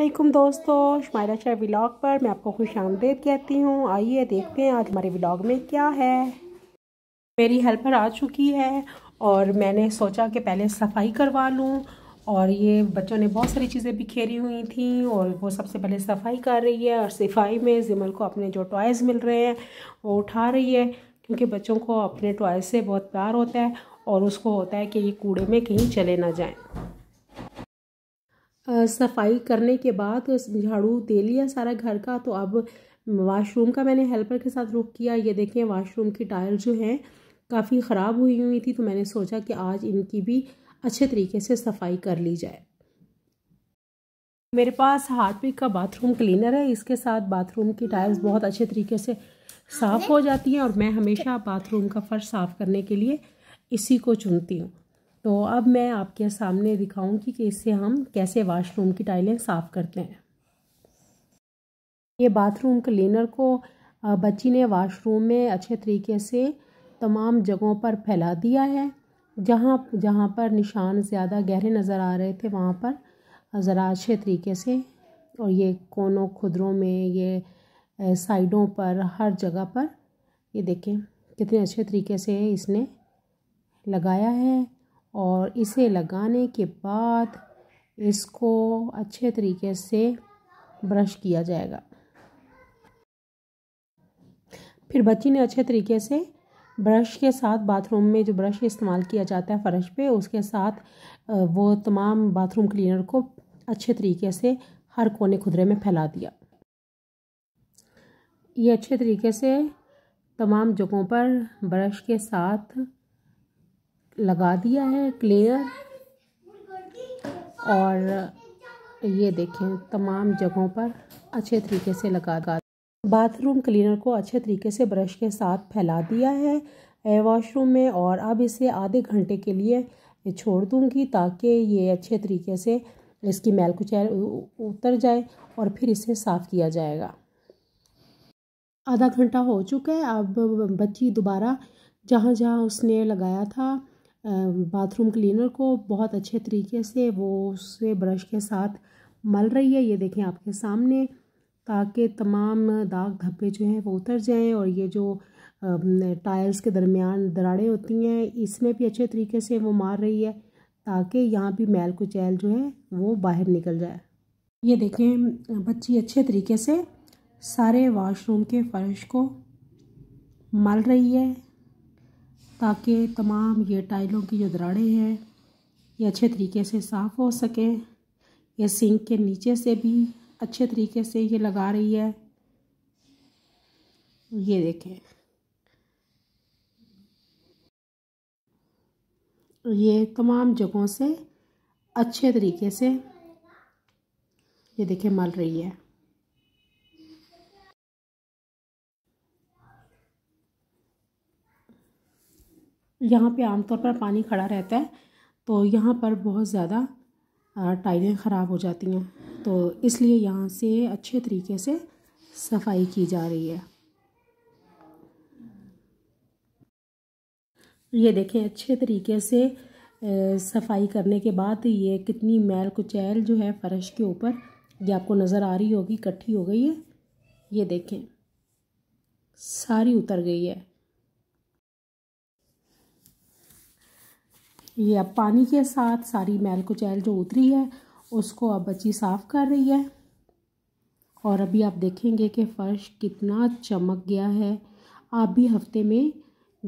अल्लाम दोस्तों शुमारा शाह व्लाग पर मैं आपको खुश आमदेद कहती हूँ आइए देखते हैं आज हमारे ब्लॉग में क्या है मेरी हेल्पर आ चुकी है और मैंने सोचा कि पहले सफाई करवा लूँ और ये बच्चों ने बहुत सारी चीज़ें बिखेरी हुई थी और वो सबसे पहले सफाई कर रही है और सफाई में ज़िमल को अपने जो टॉयज़ मिल रहे हैं वो उठा रही है क्योंकि बच्चों को अपने टॉयज़ से बहुत प्यार होता है और उसको होता है कि ये कूड़े में कहीं चले ना जाएँ सफाई करने के बाद झाड़ू दे लिया सारा घर का तो अब वाशरूम का मैंने हेल्पर के साथ रुख किया ये देखें वाशरूम की टाइल जो हैं काफ़ी ख़राब हुई हुई थी तो मैंने सोचा कि आज इनकी भी अच्छे तरीके से सफाई कर ली जाए मेरे पास हार्पिक का बाथरूम क्लीनर है इसके साथ बाथरूम की टाइल्स बहुत अच्छे तरीके से साफ़ हो जाती हैं और मैं हमेशा बाथरूम का फ़र्श साफ़ करने के लिए इसी को चुनती हूँ तो अब मैं आपके सामने दिखाऊं कि इससे हम कैसे वाशरूम की टाइलें साफ़ करते हैं ये बाथरूम क्लीनर को बच्ची ने वाशरूम में अच्छे तरीके से तमाम जगहों पर फैला दिया है जहाँ जहाँ पर निशान ज़्यादा गहरे नज़र आ रहे थे वहाँ पर ज़रा अच्छे तरीके से और ये कोनों खुदरों में ये साइडों पर हर जगह पर ये देखें कितने अच्छे तरीके से इसने लगाया है और इसे लगाने के बाद इसको अच्छे तरीके से ब्रश किया जाएगा फिर बच्ची ने अच्छे तरीके से ब्रश के साथ बाथरूम में जो ब्रश इस्तेमाल किया जाता है फ़र्श पे उसके साथ वो तमाम बाथरूम क्लीनर को अच्छे तरीके से हर कोने खुदरे में फैला दिया ये अच्छे तरीके से तमाम जगहों पर ब्रश के साथ लगा दिया है क्लियर और ये देखें तमाम जगहों पर अच्छे तरीके से लगा दिया बाथरूम क्लीनर को अच्छे तरीके से ब्रश के साथ फैला दिया है वॉशरूम में और अब इसे आधे घंटे के लिए छोड़ दूंगी ताकि ये अच्छे तरीके से इसकी मैल कुचैल उतर जाए और फिर इसे साफ़ किया जाएगा आधा घंटा हो चुका है अब बच्ची दोबारा जहाँ जहाँ उसने लगाया था बाथरूम क्लीनर को बहुत अच्छे तरीके से वो उसे ब्रश के साथ मल रही है ये देखें आपके सामने ताकि तमाम दाग धब्बे जो हैं वो उतर जाएं और ये जो टाइल्स के दरमियान दराड़े होती हैं इसमें भी अच्छे तरीके से वो मार रही है ताकि यहाँ भी मैल कुचैल जो है वो बाहर निकल जाए ये देखें बच्ची अच्छे तरीके से सारे वॉशरूम के फर्श को मल रही है ताकि तमाम ये टाइलों की जो दराड़े हैं ये अच्छे तरीके से साफ़ हो सकें ये सिंक के नीचे से भी अच्छे तरीके से ये लगा रही है ये देखें ये तमाम जगहों से अच्छे तरीके से ये देखें मल रही है यहाँ पे आमतौर पर पानी खड़ा रहता है तो यहाँ पर बहुत ज़्यादा टाइलें ख़राब हो जाती हैं तो इसलिए यहाँ से अच्छे तरीके से सफाई की जा रही है ये देखें अच्छे तरीके से सफाई करने के बाद ये कितनी मैल कुचैल जो है फ़र्श के ऊपर ये आपको नज़र आ रही होगी इकट्ठी हो गई है ये देखें सारी उतर गई है ये अब पानी के साथ सारी मैल कुचैल जो उतरी है उसको अब बच्ची साफ़ कर रही है और अभी आप देखेंगे कि फ़र्श कितना चमक गया है आप भी हफ्ते में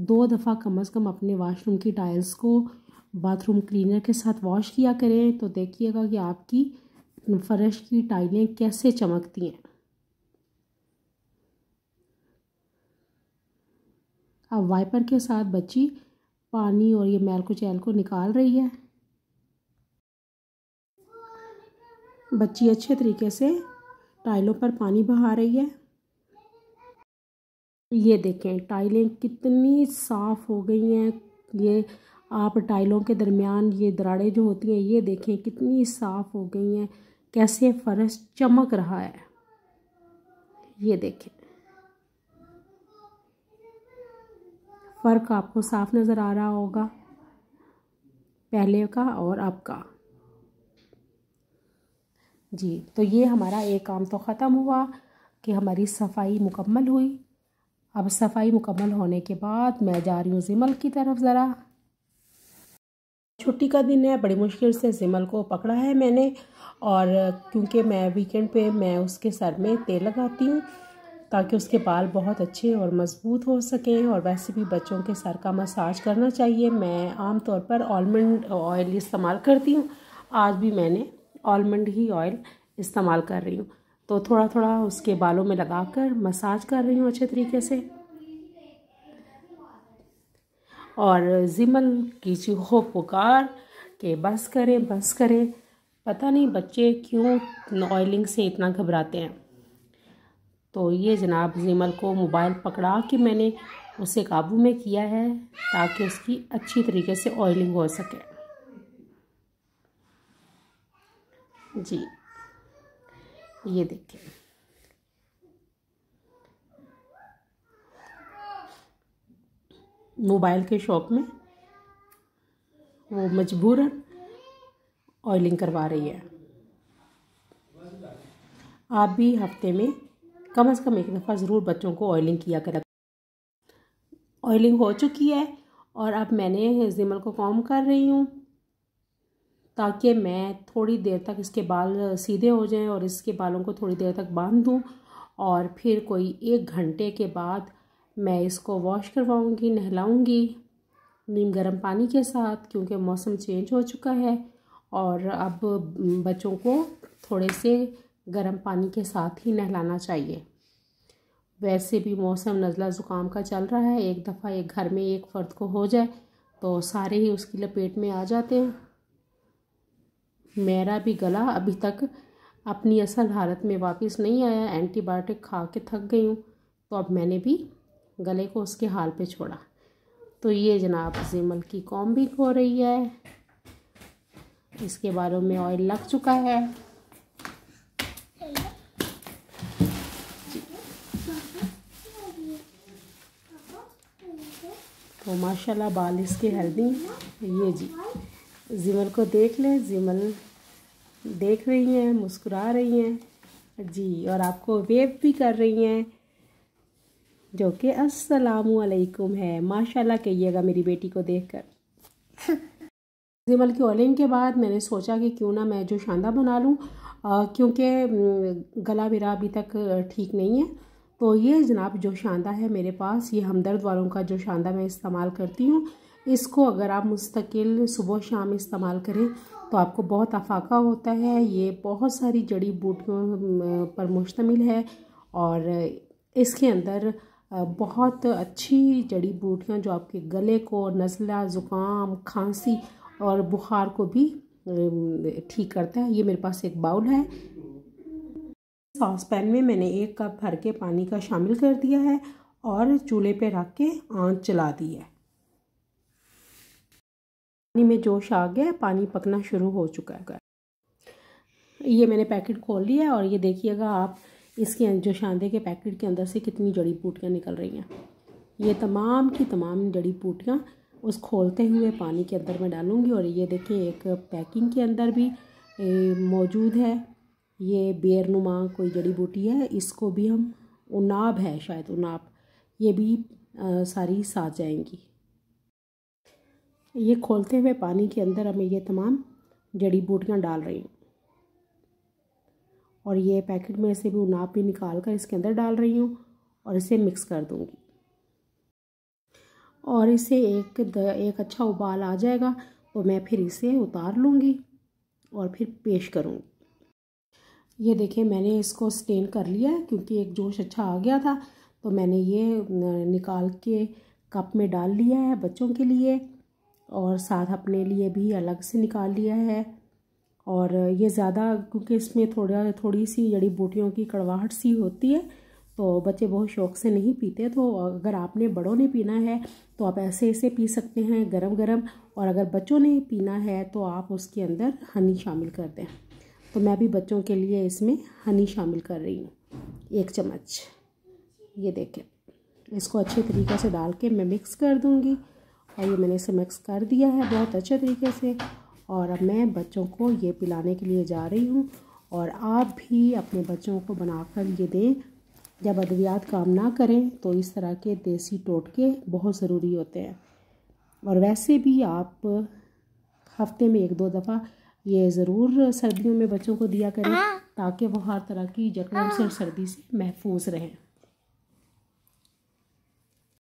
दो दफ़ा कम अज़ कम अपने वाशरूम की टाइल्स को बाथरूम क्लीनर के साथ वॉश किया करें तो देखिएगा कि आपकी फ़र्श की टाइलें कैसे चमकती हैं अब वाइपर के साथ बच्ची पानी और ये मैल कुचैल को निकाल रही है बच्ची अच्छे तरीके से टाइलों पर पानी बहा रही है ये देखें टाइलें कितनी साफ़ हो गई हैं ये आप टाइलों के दरमियान ये दराड़ें जो होती हैं ये देखें कितनी साफ़ हो गई हैं कैसे फ़र्श चमक रहा है ये देखें फ़र्क आपको साफ नज़र आ रहा होगा पहले का और अब का जी तो ये हमारा एक काम तो ख़त्म हुआ कि हमारी सफाई मुकम्मल हुई अब सफाई मुकम्मल होने के बाद मैं जा रही हूँ ज़िमल की तरफ ज़रा छुट्टी का दिन है बड़ी मुश्किल से ज़िमल को पकड़ा है मैंने और क्योंकि मैं वीकेंड पे मैं उसके सर में तेल लगाती हूँ ताकि उसके बाल बहुत अच्छे और मज़बूत हो सकें और वैसे भी बच्चों के सर का मसाज करना चाहिए मैं आमतौर पर आलमंड ऑयल इस्तेमाल करती हूँ आज भी मैंने आलमंड ही ऑयल इस्तेमाल कर रही हूँ तो थोड़ा थोड़ा उसके बालों में लगा कर मसाज कर रही हूँ अच्छे तरीके से और ज़िमल की चूहो पुकार के बस करें बस करें पता नहीं बच्चे क्यों ऑयलिंग से इतना घबराते हैं तो ये जनाब जीमल को मोबाइल पकड़ा कि मैंने उसे काबू में किया है ताकि उसकी अच्छी तरीके से ऑयलिंग हो सके जी ये देखिए मोबाइल के शॉप में वो मजबूर ऑयलिंग करवा रही है आप भी हफ्ते में कम अज़ कम एक दफ़ा ज़रूर बच्चों को ऑयलिंग किया करा ऑयलिंग हो चुकी है और अब मैंने जिमल को कॉम कर रही हूँ ताकि मैं थोड़ी देर तक इसके बाल सीधे हो जाएं और इसके बालों को थोड़ी देर तक बांध दूँ और फिर कोई एक घंटे के बाद मैं इसको वॉश करवाऊँगी नहलाऊँगी नीम गर्म पानी के साथ क्योंकि मौसम चेंज हो चुका है और अब बच्चों को थोड़े से गर्म पानी के साथ ही नहलाना चाहिए वैसे भी मौसम नज़ला ज़ुकाम का चल रहा है एक दफ़ा एक घर में एक फ़र्द को हो जाए तो सारे ही उसकी लपेट में आ जाते हैं मेरा भी गला अभी तक अपनी असल हालत में वापस नहीं आया एंटीबायोटिक खा के थक गई हूँ तो अब मैंने भी गले को उसके हाल पे छोड़ा तो ये जनाब जिमल की भी हो रही है इसके बालों में ऑयल लग चुका है तो माशाल्लाह बाल इसके हेल्दी हैं ये जी जिमल को देख लें जिमल देख रही हैं मुस्कुरा रही हैं जी और आपको वेव भी कर रही हैं जो कि असलकुम है माशाल्लाह कहिएगा मेरी बेटी को देखकर जिमल की ऑलिंग के बाद मैंने सोचा कि क्यों ना मैं जो शानदा बना लूँ क्योंकि गला मेरा अभी तक ठीक नहीं है तो ये जनाब जो शानदा है मेरे पास ये हमदर्द वालों का जो शानदा मैं इस्तेमाल करती हूँ इसको अगर आप मुस्तकिल सुबह शाम इस्तेमाल करें तो आपको बहुत अफाका होता है ये बहुत सारी जड़ी बूटियों पर मुश्तमिल है और इसके अंदर बहुत अच्छी जड़ी बूटियाँ जो आपके गले को नज़ला ज़ुकाम खांसी और बुखार को भी ठीक करता है ये मेरे पास एक बाउल है सॉस पैन में मैंने एक कप भर के पानी का शामिल कर दिया है और चूल्हे पे रख के आंच चला दी है पानी में जोश आ गया पानी पकना शुरू हो चुका है ये मैंने पैकेट खोल लिया और ये देखिएगा आप इसके जो शांदे के पैकेट के अंदर से कितनी जड़ी बूटियाँ निकल रही हैं ये तमाम की तमाम जड़ी बूटियाँ उस खोलते हुए पानी के अंदर मैं डालूँगी और ये देखिए एक पैकिंग के अंदर भी मौजूद है ये बेरनुमा कोई जड़ी बूटी है इसको भी हम उनाब है शायद उनाब ये भी आ, सारी सा जाएंगी ये खोलते हुए पानी के अंदर हमें ये तमाम जड़ी बूटियाँ डाल रही हूँ और ये पैकेट में से भी उनाब भी निकाल कर इसके अंदर डाल रही हूँ और इसे मिक्स कर दूँगी और इसे एक द, एक अच्छा उबाल आ जाएगा तो मैं फिर इसे उतार लूँगी और फिर पेश करूँगी ये देखिए मैंने इसको स्टेन कर लिया है क्योंकि एक जोश अच्छा आ गया था तो मैंने ये निकाल के कप में डाल लिया है बच्चों के लिए और साथ अपने लिए भी अलग से निकाल लिया है और ये ज़्यादा क्योंकि इसमें थोड़ा थोड़ी सी जड़ी बूटियों की कड़वाहट सी होती है तो बच्चे बहुत शौक से नहीं पीते तो अगर आपने बड़ों ने पीना है तो आप ऐसे ऐसे पी सकते हैं गरम गरम और अगर बच्चों ने पीना है तो आप उसके अंदर हनी शामिल कर दें तो मैं भी बच्चों के लिए इसमें हनी शामिल कर रही हूँ एक चम्मच ये देखें इसको अच्छे तरीके से डाल के मैं मिक्स कर दूँगी और ये मैंने इसे मिक्स कर दिया है बहुत अच्छे तरीके से और अब मैं बच्चों को ये पिलाने के लिए जा रही हूँ और आप भी अपने बच्चों को बनाकर ये दें जब अद्वियात काम ना करें तो इस तरह के देसी टोटके बहुत ज़रूरी होते हैं और वैसे भी आप हफ्ते में एक दो दफ़ा ये ज़रूर सर्दियों में बच्चों को दिया करें हाँ। ताकि वो हर तरह की जकड़ों से और हाँ। सर्दी से महफूज रहें